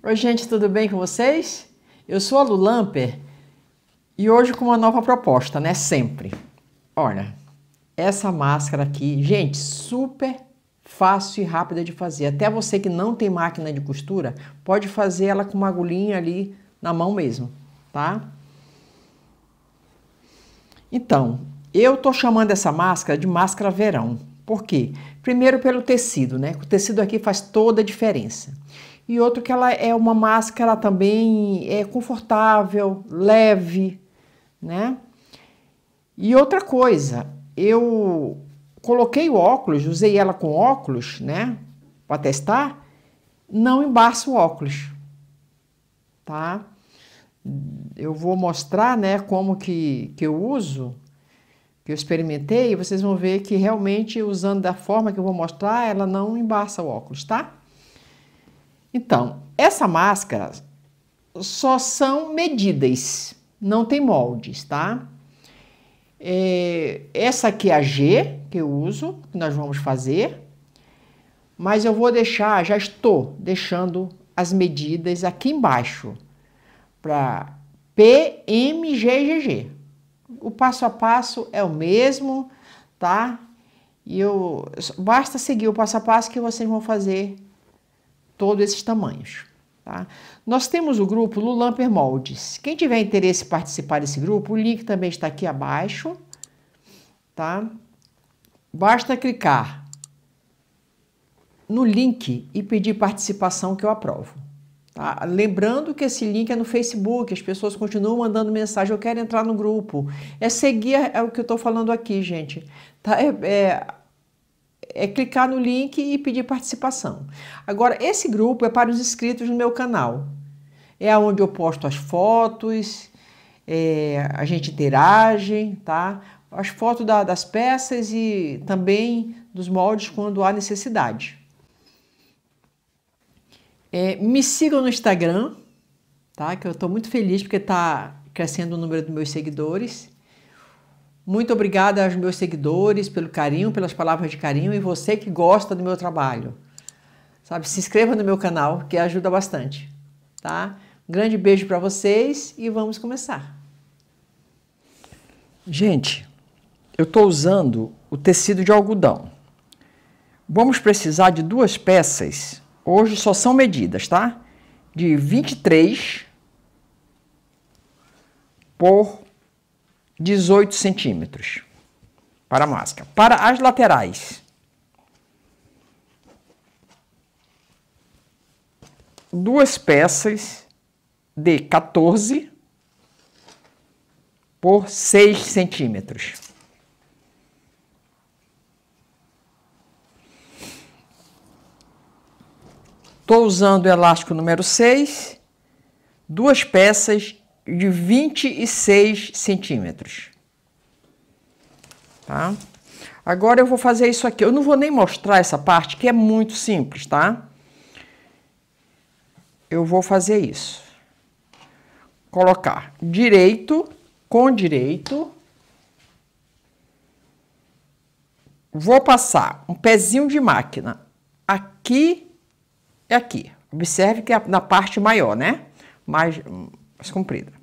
Oi, gente, tudo bem com vocês? Eu sou a Lu e hoje com uma nova proposta, né? Sempre. Olha, essa máscara aqui, gente, super fácil e rápida de fazer. Até você que não tem máquina de costura, pode fazer ela com uma agulhinha ali na mão mesmo, tá? Então, eu tô chamando essa máscara de máscara verão. Por quê? Primeiro pelo tecido, né? O tecido aqui faz toda a diferença e outro que ela é uma máscara também é confortável, leve, né? E outra coisa, eu coloquei o óculos, usei ela com óculos, né, para testar, não embaça o óculos, tá? Eu vou mostrar, né, como que, que eu uso, que eu experimentei, e vocês vão ver que realmente usando da forma que eu vou mostrar, ela não embaça o óculos, tá? Então, essa máscara só são medidas, não tem moldes, tá? É, essa aqui é a G que eu uso, que nós vamos fazer, mas eu vou deixar, já estou deixando as medidas aqui embaixo para PMGGG. O passo a passo é o mesmo, tá? E eu basta seguir o passo a passo que vocês vão fazer todos esses tamanhos. Tá? Nós temos o grupo Lulamper Moldes. Quem tiver interesse em participar desse grupo, o link também está aqui abaixo. Tá? Basta clicar no link e pedir participação que eu aprovo. Tá? Lembrando que esse link é no Facebook, as pessoas continuam mandando mensagem, eu quero entrar no grupo. É seguir é o que eu estou falando aqui, gente. Tá? É, é, é clicar no link e pedir participação. Agora, esse grupo é para os inscritos no meu canal. É onde eu posto as fotos, é, a gente interage, tá? As fotos da, das peças e também dos moldes quando há necessidade. É, me sigam no Instagram, tá? Que eu estou muito feliz porque está crescendo o número dos meus seguidores. Muito obrigada aos meus seguidores pelo carinho, pelas palavras de carinho e você que gosta do meu trabalho. Sabe, se inscreva no meu canal que ajuda bastante, tá? Um grande beijo para vocês e vamos começar. Gente, eu estou usando o tecido de algodão. Vamos precisar de duas peças. Hoje só são medidas, tá? De 23 por 18 centímetros para a máscara. Para as laterais, duas peças de 14 por 6 centímetros. Estou usando o elástico número 6, duas peças de 26 centímetros. Tá? Agora eu vou fazer isso aqui. Eu não vou nem mostrar essa parte, que é muito simples, tá? Eu vou fazer isso. Colocar direito com direito. Vou passar um pezinho de máquina aqui e aqui. Observe que é na parte maior, né? Mais, mais comprida.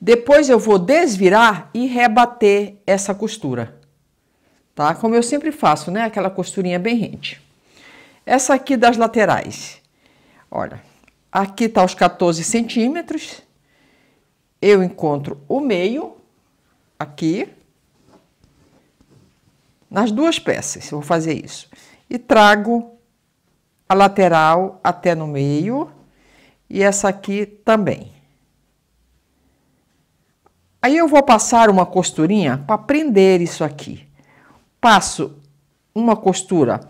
Depois eu vou desvirar e rebater essa costura, tá? Como eu sempre faço, né? Aquela costurinha bem rente. Essa aqui das laterais. Olha, aqui tá os 14 centímetros. Eu encontro o meio aqui nas duas peças. Eu vou fazer isso e trago a lateral até no meio e essa aqui também. Aí eu vou passar uma costurinha para prender isso aqui. Passo uma costura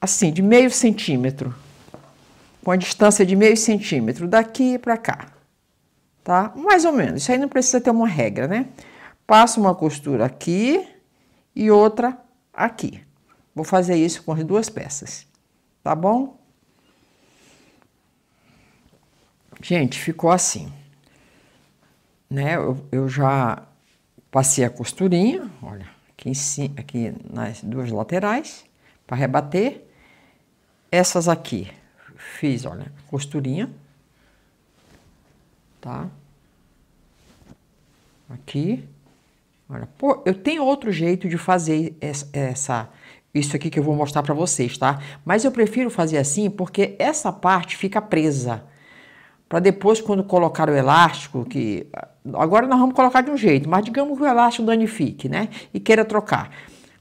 assim, de meio centímetro, com a distância de meio centímetro daqui para cá, tá? Mais ou menos, isso aí não precisa ter uma regra, né? Passo uma costura aqui e outra aqui. Vou fazer isso com as duas peças, tá bom? Gente, ficou assim né? Eu, eu já passei a costurinha, olha, aqui, em, aqui nas duas laterais, para rebater. Essas aqui, fiz, olha, costurinha, tá? Aqui. Olha, pô, eu tenho outro jeito de fazer essa, essa isso aqui que eu vou mostrar para vocês, tá? Mas eu prefiro fazer assim porque essa parte fica presa para depois, quando colocar o elástico, que agora nós vamos colocar de um jeito, mas digamos que o elástico danifique, né? E queira trocar.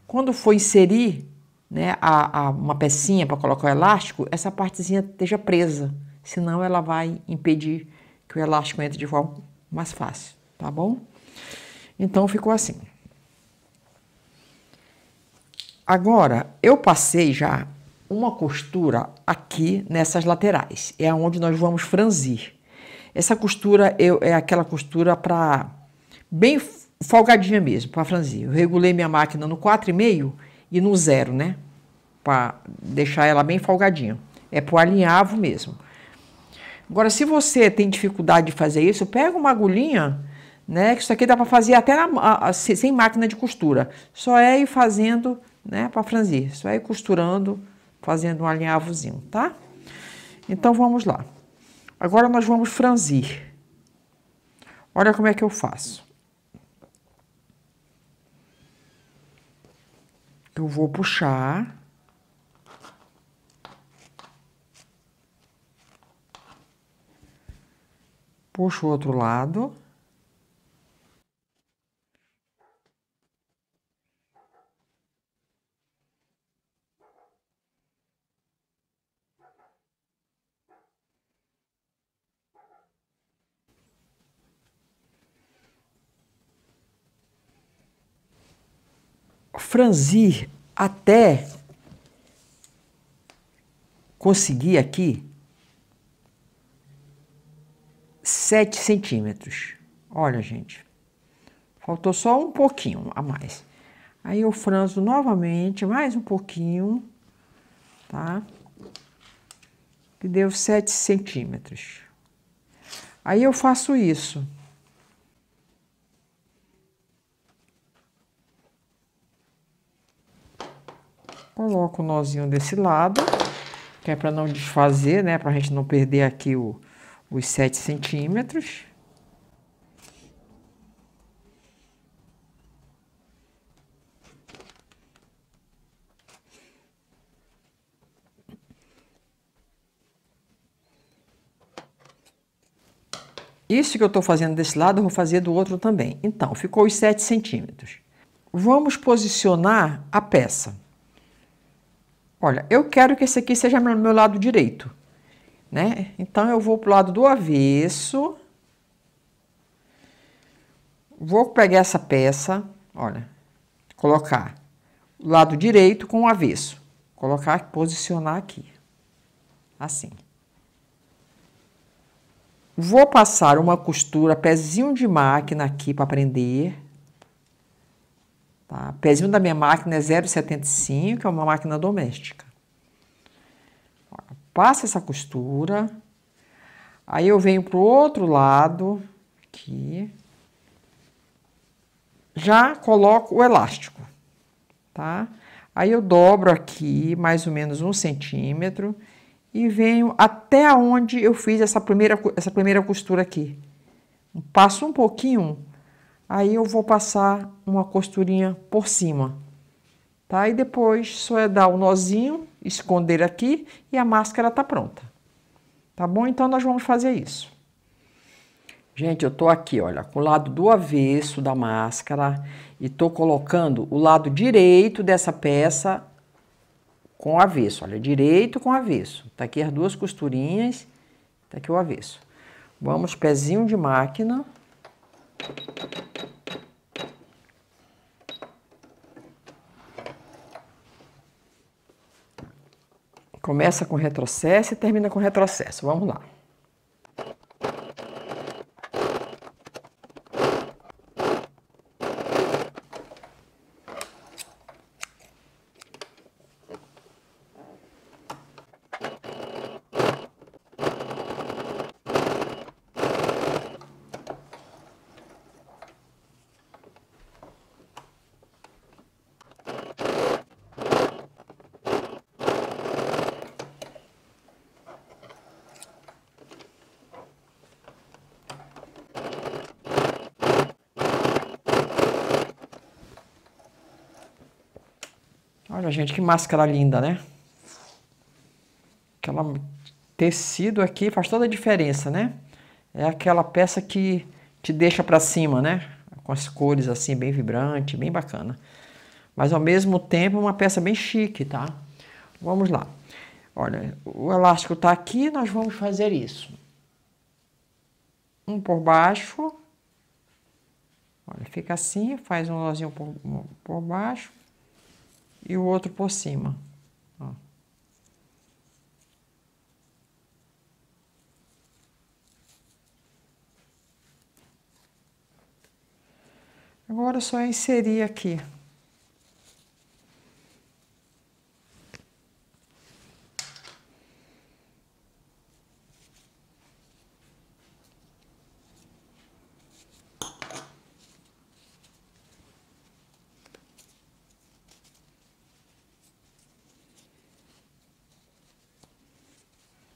Quando for inserir né, a, a uma pecinha para colocar o elástico, essa partezinha esteja presa, senão ela vai impedir que o elástico entre de forma mais fácil, tá bom? Então ficou assim. Agora, eu passei já uma costura aqui nessas laterais, é onde nós vamos franzir. Essa costura eu, é aquela costura para bem folgadinha mesmo, para franzir. Eu regulei minha máquina no 4,5 e no zero, né? Para deixar ela bem folgadinha. É para o alinhavo mesmo. Agora, se você tem dificuldade de fazer isso, pega uma agulhinha, né? Que isso aqui dá para fazer até na, sem máquina de costura. Só é ir fazendo, né? Para franzir. Só é ir costurando fazendo um alinhavozinho, tá? Então vamos lá. Agora nós vamos franzir. Olha como é que eu faço. Eu vou puxar. Puxo o outro lado. franzir até conseguir aqui 7 centímetros. Olha, gente, faltou só um pouquinho a mais. Aí eu franzo novamente, mais um pouquinho, tá? Que deu 7 centímetros. Aí eu faço isso. Coloco o nozinho desse lado, que é para não desfazer, né? Para a gente não perder aqui o, os 7 centímetros. Isso que eu estou fazendo desse lado, eu vou fazer do outro também. Então, ficou os 7 centímetros. Vamos posicionar a peça. Olha, eu quero que esse aqui seja meu, meu lado direito, né? Então, eu vou pro lado do avesso. Vou pegar essa peça, olha, colocar o lado direito com o avesso. Colocar, posicionar aqui, assim. Vou passar uma costura, pezinho de máquina aqui para prender. Tá? O pezinho da minha máquina é 0,75, que é uma máquina doméstica. Passa essa costura, aí eu venho para o outro lado, aqui, já coloco o elástico, tá? Aí eu dobro aqui mais ou menos um centímetro e venho até onde eu fiz essa primeira, essa primeira costura aqui. Passo um pouquinho Aí eu vou passar uma costurinha por cima, tá? E depois só é dar o um nozinho, esconder aqui e a máscara tá pronta. Tá bom? Então nós vamos fazer isso. Gente, eu tô aqui, olha, com o lado do avesso da máscara e tô colocando o lado direito dessa peça com o avesso, olha, direito com avesso. Tá aqui as duas costurinhas, tá aqui o avesso. Vamos pezinho de máquina. Começa com retrocesso e termina com retrocesso. Vamos lá. Olha, gente, que máscara linda, né? Aquela tecido aqui faz toda a diferença, né? É aquela peça que te deixa para cima, né? Com as cores assim, bem vibrante, bem bacana. Mas ao mesmo tempo, é uma peça bem chique, tá? Vamos lá. Olha, o elástico tá aqui, nós vamos fazer isso. Um por baixo. Olha, fica assim, faz um nozinho por, por baixo e o outro por cima. Ó. Agora é só inserir aqui.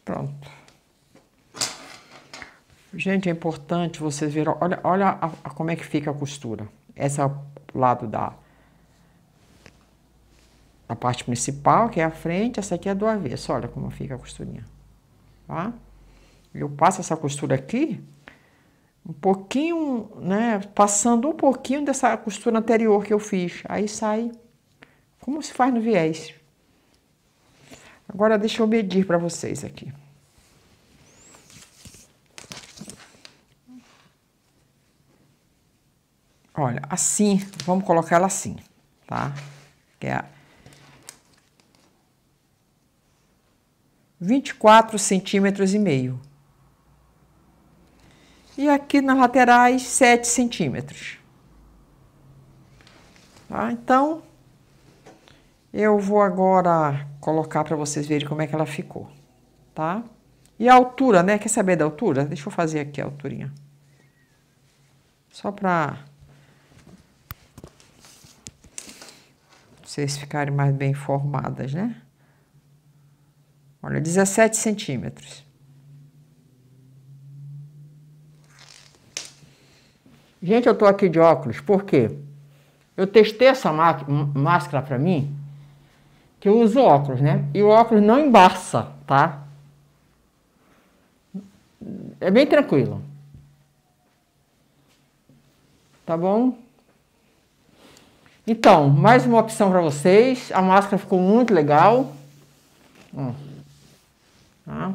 Pronto. Gente, é importante vocês verem, olha, olha a, a, como é que fica a costura. Esse é o lado da, da parte principal, que é a frente, essa aqui é do avesso, olha como fica a costurinha, tá? Eu passo essa costura aqui, um pouquinho, né, passando um pouquinho dessa costura anterior que eu fiz, aí sai como se faz no viés. Agora deixa eu medir para vocês aqui. Olha, assim, vamos colocar ela assim, tá? Que é 24 centímetros e meio. E aqui nas laterais, 7 centímetros. Tá? Então, eu vou agora colocar para vocês verem como é que ela ficou, tá? E a altura, né? Quer saber da altura? Deixa eu fazer aqui a alturinha. Só para vocês ficarem mais bem formadas, né? Olha, 17 centímetros. Gente, eu tô aqui de óculos, por quê? Eu testei essa máscara para mim que eu uso óculos, né? E o óculos não embaça, tá? É bem tranquilo. Tá bom? Então, mais uma opção para vocês. A máscara ficou muito legal. Tá?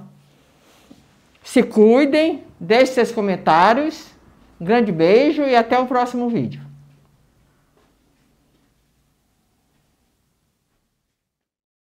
Se cuidem, deixem seus comentários. grande beijo e até o próximo vídeo.